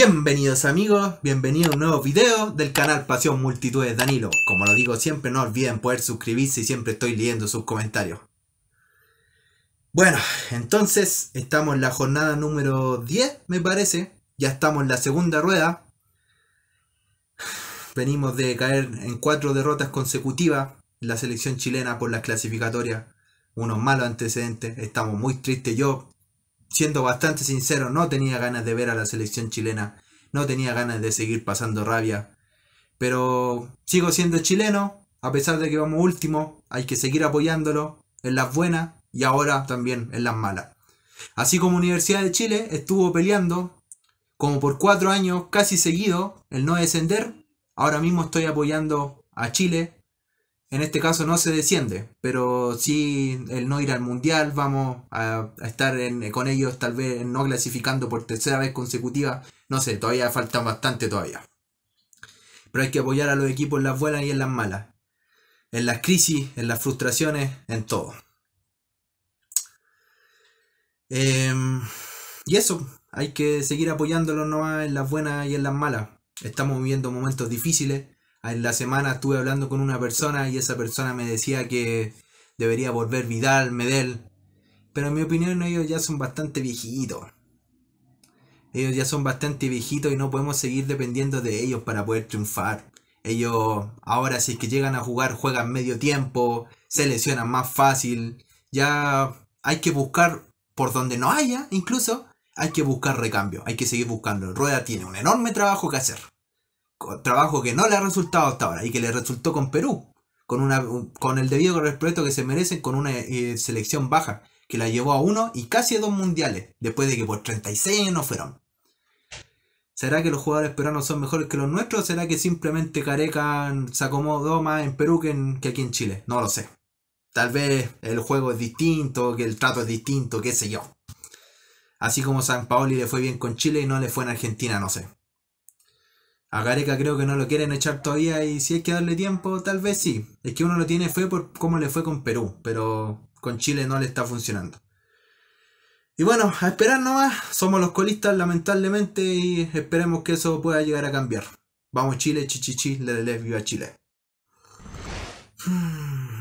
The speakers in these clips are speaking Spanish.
Bienvenidos amigos, bienvenidos a un nuevo video del canal Pasión Multitudes Danilo. Como lo digo siempre, no olviden poder suscribirse y siempre estoy leyendo sus comentarios. Bueno, entonces estamos en la jornada número 10, me parece. Ya estamos en la segunda rueda. Venimos de caer en cuatro derrotas consecutivas la selección chilena por las clasificatorias. Unos malos antecedentes, estamos muy tristes yo siendo bastante sincero, no tenía ganas de ver a la selección chilena, no tenía ganas de seguir pasando rabia. Pero sigo siendo chileno, a pesar de que vamos último, hay que seguir apoyándolo en las buenas y ahora también en las malas. Así como Universidad de Chile estuvo peleando como por cuatro años casi seguido el no descender, ahora mismo estoy apoyando a Chile en este caso no se desciende, pero si el no ir al mundial, vamos a, estar con ellos tal vez no clasificando por tercera vez consecutiva, no sé, todavía falta bastante todavía. Pero hay que apoyar a los equipos en las buenas y en las malas, en las crisis, en las frustraciones, en todo. Em, y eso, hay que seguir apoyándolos nomás en las buenas y en las malas. Estamos viviendo momentos difíciles en la semana estuve hablando con una persona y esa persona me decía que debería volver Vidal, Medel. Pero en mi opinión ellos ya son bastante viejitos. Ellos ya son bastante viejitos y no podemos seguir dependiendo de ellos para poder triunfar. Ellos ahora si es que llegan a jugar juegan medio tiempo, se lesionan más fácil. Ya hay que buscar por donde no haya, incluso, hay que buscar recambio, hay que seguir buscando. Rueda tiene un enorme trabajo que hacer trabajo que no le ha resultado hasta ahora y que le resultó con Perú, con, una, con el debido respeto que se merecen, con una eh, selección baja que la llevó a uno y casi a dos mundiales, después de que por 36 no fueron. ¿Será que los jugadores peruanos son mejores que los nuestros será que simplemente Careca se acomodó más en Perú que, que aquí en Chile? No lo sé. Tal vez el juego es distinto, que el trato es distinto, qué sé yo. Así como San Paoli le fue bien con Chile y no le fue en Argentina, no sé. A Gareca creo que no lo quieren echar todavía y si hay que darle tiempo, tal vez sí. Es que uno lo tiene fue por cómo le fue con Perú, pero con Chile no le está funcionando. Y bueno, a esperar nomás, somos los colistas lamentablemente y esperemos que eso pueda llegar a cambiar. Vamos Chile, chichichi, le le viva Chile.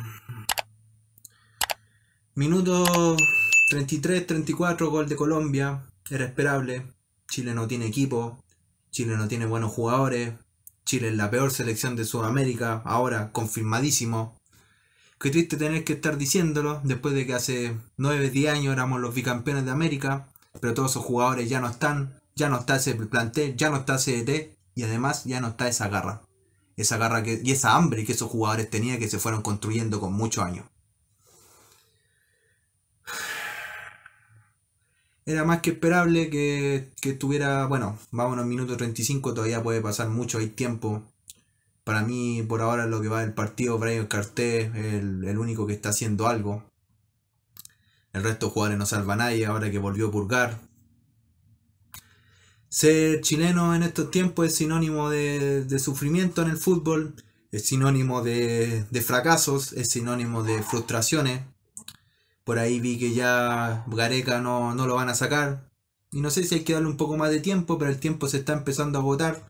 Minuto 33-34, gol de Colombia, era esperable. Chile no tiene equipo, Chile no tiene buenos jugadores, Chile es la peor selección de Sudamérica, ahora confirmadísimo. Qué triste tener que estar diciéndolo después de que hace 9, 10 años éramos los bicampeones de América, pero todos esos jugadores ya no están, ya no está ese plantel, ya no está ET, e y además ya no está esa garra. Esa garra y esa hambre que esos jugadores tenían que se fueron construyendo con muchos años. era más que esperable que, que estuviera, bueno, vámonos, minuto 35, todavía puede pasar mucho, hay tiempo. Para mí, por ahora, lo que va del partido, Brian Carté es el, el, único que está haciendo algo. El resto de jugadores no salva a nadie ahora que volvió a purgar. Ser chileno en estos tiempos es sinónimo de, sufrimiento en el fútbol, es sinónimo de, de fracasos, es sinónimo de frustraciones por ahí vi que ya Gareca no, no lo van a sacar. Y no sé si hay que darle un poco más de tiempo, pero el tiempo se está empezando a agotar.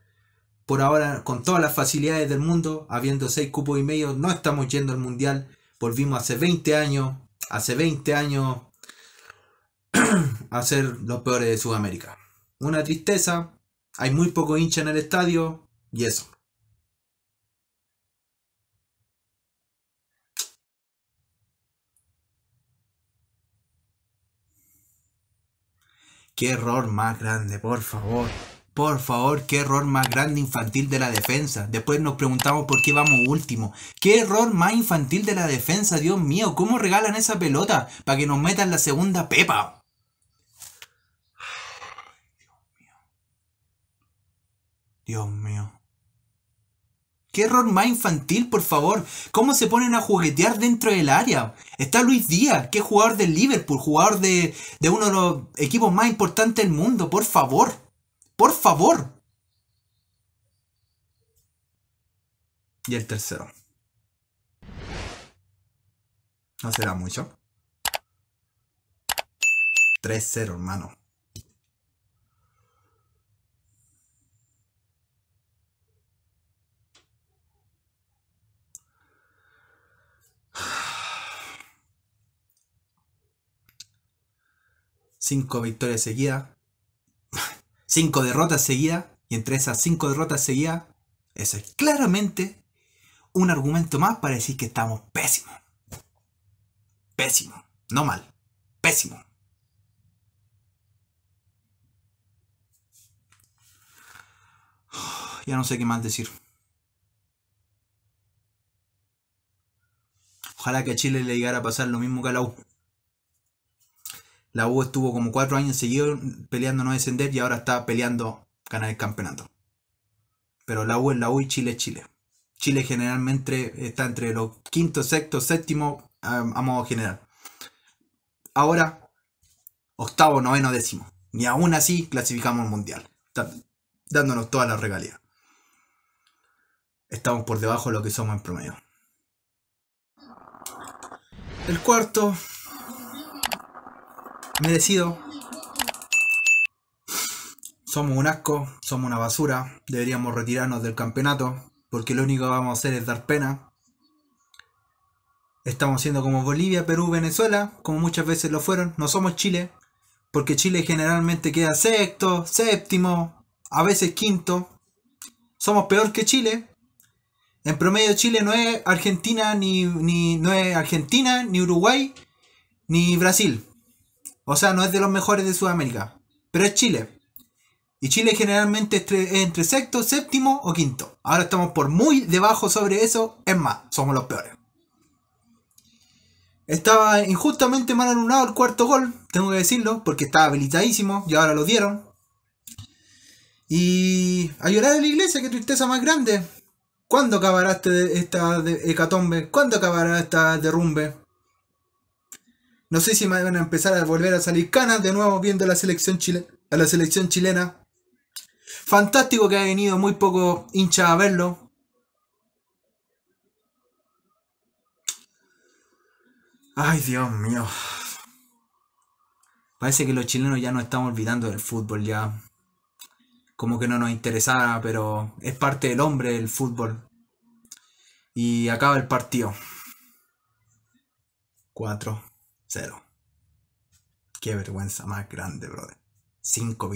Por ahora, con todas las facilidades del mundo, habiendo seis cupos y medio, no estamos yendo al mundial. Volvimos hace 20 años, hace 20 años, a ser los peores de Sudamérica. Una tristeza, hay muy poco hincha en el estadio y eso. Qué error más grande, por favor. Por favor, qué error más grande infantil de la defensa. Después nos preguntamos por qué vamos último. Qué error más infantil de la defensa, Dios mío. ¿Cómo regalan esa pelota para que nos metan la segunda pepa? Dios mío. Dios mío. ¿Qué error más infantil, por favor? ¿Cómo se ponen a juguetear dentro del área? Está Luis Díaz, que es jugador del Liverpool, jugador de, de uno de los equipos más importantes del mundo. Por favor. Por favor. Y el tercero. No será mucho. 3-0, hermano. cinco victorias seguidas, cinco derrotas seguidas, y entre esas cinco derrotas seguidas, eso es claramente un argumento más para decir que estamos pésimos. Pésimo, no mal, pésimo. Ya no sé qué más decir. Ojalá que a Chile le llegara a pasar lo mismo que a la U. La U estuvo como cuatro años seguidos peleando no descender y ahora está peleando ganar el campeonato. Pero la U es la U y Chile es Chile. Chile generalmente está entre los quinto, sexto, séptimo a, modo general. Ahora, octavo, noveno, décimo. Ni aún así clasificamos al mundial. dándonos toda la regalía. Estamos por debajo de lo que somos en promedio. El cuarto, me decido. Somos un asco, somos una basura, deberíamos retirarnos del campeonato, porque lo único que vamos a hacer es dar pena. Estamos siendo como Bolivia, Perú, Venezuela, como muchas veces lo fueron, no somos Chile, porque Chile generalmente queda sexto, séptimo, a veces quinto. Somos peor que Chile. En promedio Chile no es Argentina ni, ni no es Argentina, ni Uruguay, ni Brasil. O sea, no es de los mejores de Sudamérica, pero es Chile. Y Chile generalmente es entre sexto, séptimo o quinto. Ahora estamos por muy debajo sobre eso, es más, somos los peores. Estaba injustamente mal anulado el cuarto gol, tengo que decirlo, porque estaba habilitadísimo y ahora lo dieron. Y a llorar de la iglesia, qué tristeza más grande. ¿Cuándo acabará este esta hecatombe? ¿Cuándo acabará esta derrumbe? No sé si me van a empezar a volver a salir canas de nuevo viendo la selección a la selección chilena. Fantástico que ha venido muy poco hincha a verlo. Ay, Dios mío. Parece que los chilenos ya nos estamos olvidando del fútbol ya. Como que no nos interesaba, pero es parte del hombre el fútbol. Y acaba el partido. Cuatro. Cero. Qué vergüenza más grande, brother. Cinco,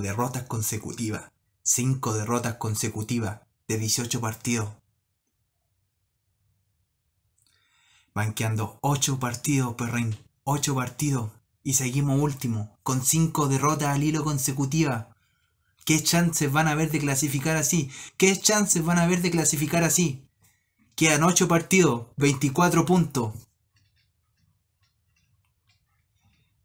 derrotas consecutivas. Cinco derrotas consecutivas de 18 partidos. Banqueando 8 partidos, perrín. 8 partidos. Y seguimos último. Con 5 derrotas al hilo consecutiva. ¿Qué chances van a haber de clasificar así? ¿Qué chances van a haber de clasificar así? Quedan 8 partidos, 24 puntos.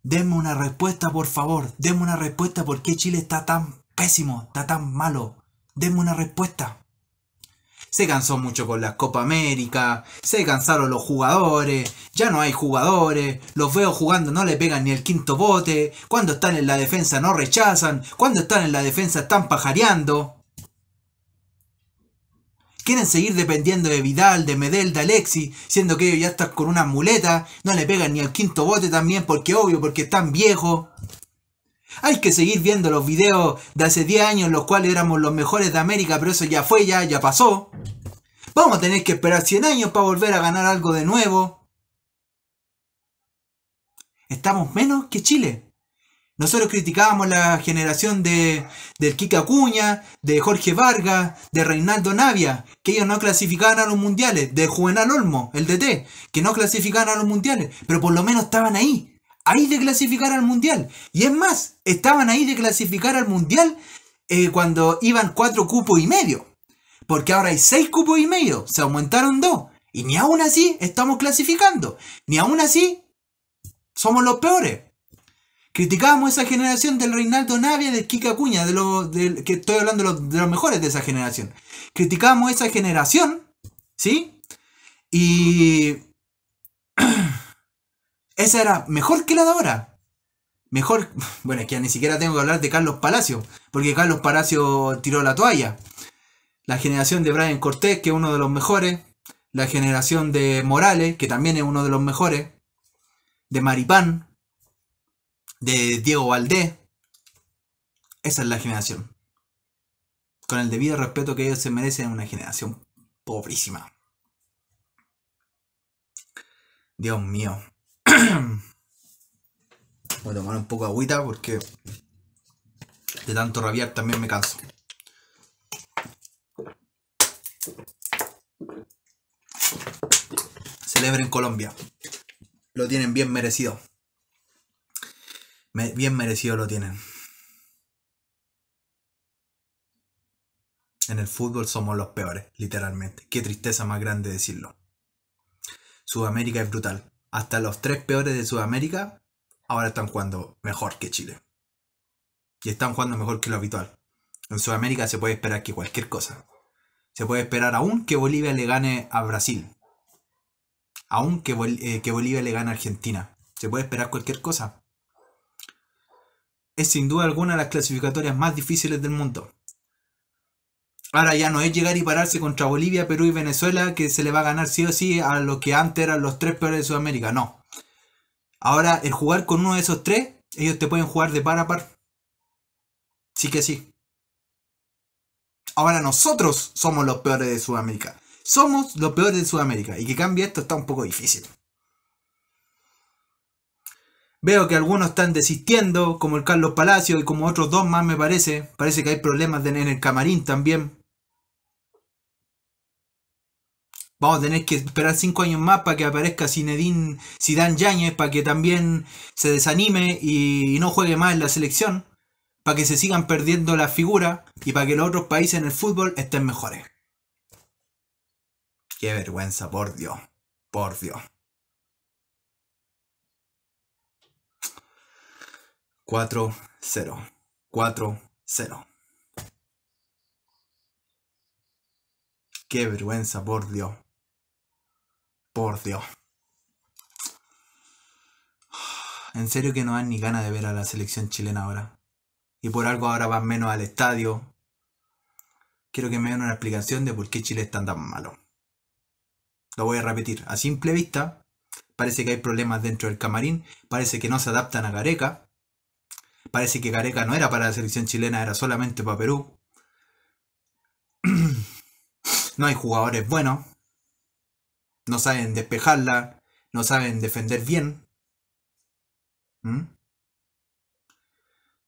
Denme una respuesta, por favor. Denme una respuesta por qué Chile está tan pésimo, está tan malo. Denme una respuesta. Se cansó mucho con la Copa América, se cansaron los jugadores, ya no hay jugadores, los veo jugando no le pegan ni el quinto bote, cuando están en la defensa no rechazan, cuando están en la defensa están pajareando. Quieren seguir dependiendo de Vidal, de Medel, de Alexis, siendo que ellos ya están con una muleta, no le pegan ni al quinto bote también, porque obvio, porque están viejos. Hay que seguir viendo los videos de hace 10 años, los cuales éramos los mejores de América, pero eso ya fue, ya, ya pasó. Vamos a tener que esperar 100 años para volver a ganar algo de nuevo. Estamos menos que Chile. Nosotros criticábamos la generación de, del Kika Acuña, de Jorge Vargas, de Reinaldo Navia, que ellos no clasificaban a los mundiales, de Juvenal Olmo, el DT, que no clasificaban a los mundiales, pero por lo menos estaban ahí, ahí de clasificar al mundial. Y es más, estaban ahí de clasificar al mundial eh, cuando iban cuatro cupos y medio, porque ahora hay seis cupos y medio, se aumentaron dos, y ni aún así estamos clasificando, ni aún así somos los peores criticábamos esa generación del Reinaldo Navia, del Kika Cuña, de lo, que estoy hablando de los, mejores de esa generación. Criticábamos esa generación, ¿sí? Y. esa era mejor que la de ahora. Mejor. Bueno, es que ni siquiera tengo que hablar de Carlos Palacio, porque Carlos Palacio tiró la toalla. La generación de Brian Cortés, que es uno de los mejores. La generación de Morales, que también es uno de los mejores. De Maripán, de Diego Valdés. Esa es la generación. Con el debido respeto que ellos se merecen, una generación pobrísima. Dios mío. Voy a tomar un poco de agüita porque de tanto rabiar también me canso. Celebren Colombia. Lo tienen bien merecido bien merecido lo tienen. En el fútbol somos los peores, literalmente. Qué tristeza más grande decirlo. Sudamérica es brutal. Hasta los tres peores de Sudamérica ahora están jugando mejor que Chile. Y están jugando mejor que lo habitual. En Sudamérica se puede esperar que cualquier cosa. Se puede esperar aún que Bolivia le gane a Brasil. Aún que, eh, que Bolivia le gane a Argentina. Se puede esperar cualquier cosa es sin duda alguna las clasificatorias más difíciles del mundo. Ahora ya no es llegar y pararse contra Bolivia, Perú y Venezuela, que se le va a ganar sí o sí a lo que antes eran los tres peores de Sudamérica, no. Ahora, el jugar con uno de esos tres, ellos te pueden jugar de par a par. Sí que sí. Ahora nosotros somos los peores de Sudamérica. Somos los peores de Sudamérica. Y que cambie esto está un poco difícil. Veo que algunos están desistiendo, como el Carlos Palacio y como otros dos más me parece. Parece que hay problemas en el camarín también. Vamos a tener que esperar cinco años más para que aparezca Zinedine Zidane Yáñez, para que también se desanime y, no juegue más en la selección, para que se sigan perdiendo la figura y para que los otros países en el fútbol estén mejores. Qué vergüenza, por Dios, por Dios. 4, 0, 4, 0. Qué vergüenza, por Dios. Por Dios. En serio que no dan ni ganas de ver a la selección chilena ahora. Y por algo ahora van menos al estadio. Quiero que me den una explicación de por qué Chile está tan malo. Lo voy a repetir. A simple vista, parece que hay problemas dentro del camarín. Parece que no se adaptan a Gareca. Parece que Gareca no era para la selección chilena, era solamente para Perú. No hay jugadores buenos. No saben despejarla. No saben defender bien. ¿Mm?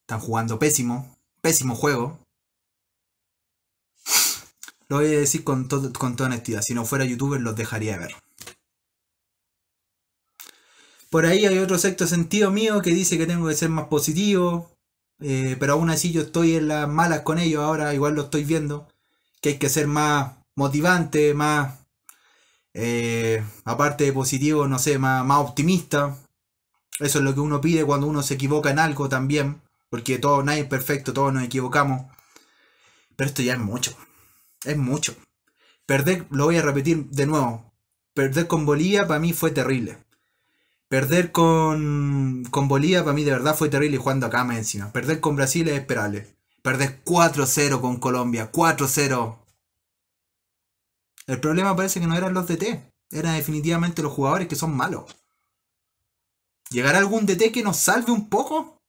Están jugando pésimo. Pésimo juego. Lo voy a decir con, con toda honestidad. Si no fuera youtuber los dejaría ver. Por ahí hay otro sexto sentido mío que dice que tengo que ser más positivo, eh, pero aún así yo estoy en las malas con ellos ahora, igual lo estoy viendo, que hay que ser más motivante, más, eh, aparte de positivo, no sé, más, más optimista. Eso es lo que uno pide cuando uno se equivoca en algo también, porque todo, nadie es perfecto, todos nos equivocamos. Pero esto ya es mucho, es mucho. Perder, lo voy a repetir de nuevo, perder con Bolivia para mí fue terrible. Perder con, con Bolivia para mí de verdad fue terrible jugando acá más encima. Perder con Brasil es esperable. Perder 4-0 con Colombia, 4-0. El problema parece que no eran los DT, eran definitivamente los jugadores que son malos. ¿Llegará algún DT que nos salve un poco?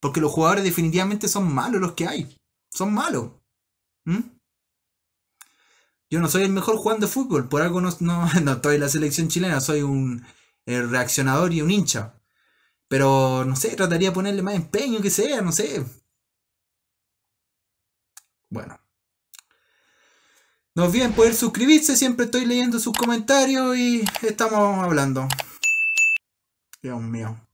Porque los jugadores definitivamente son malos los que hay. Son malos. ¿Mm? Yo no soy el mejor jugando de fútbol, por algo no, estoy en la selección chilena, soy un el reaccionador y un hincha. Pero no sé, trataría de ponerle más empeño que sea, no sé. Bueno. No olviden poder suscribirse, siempre estoy leyendo sus comentarios y estamos hablando. Dios mío.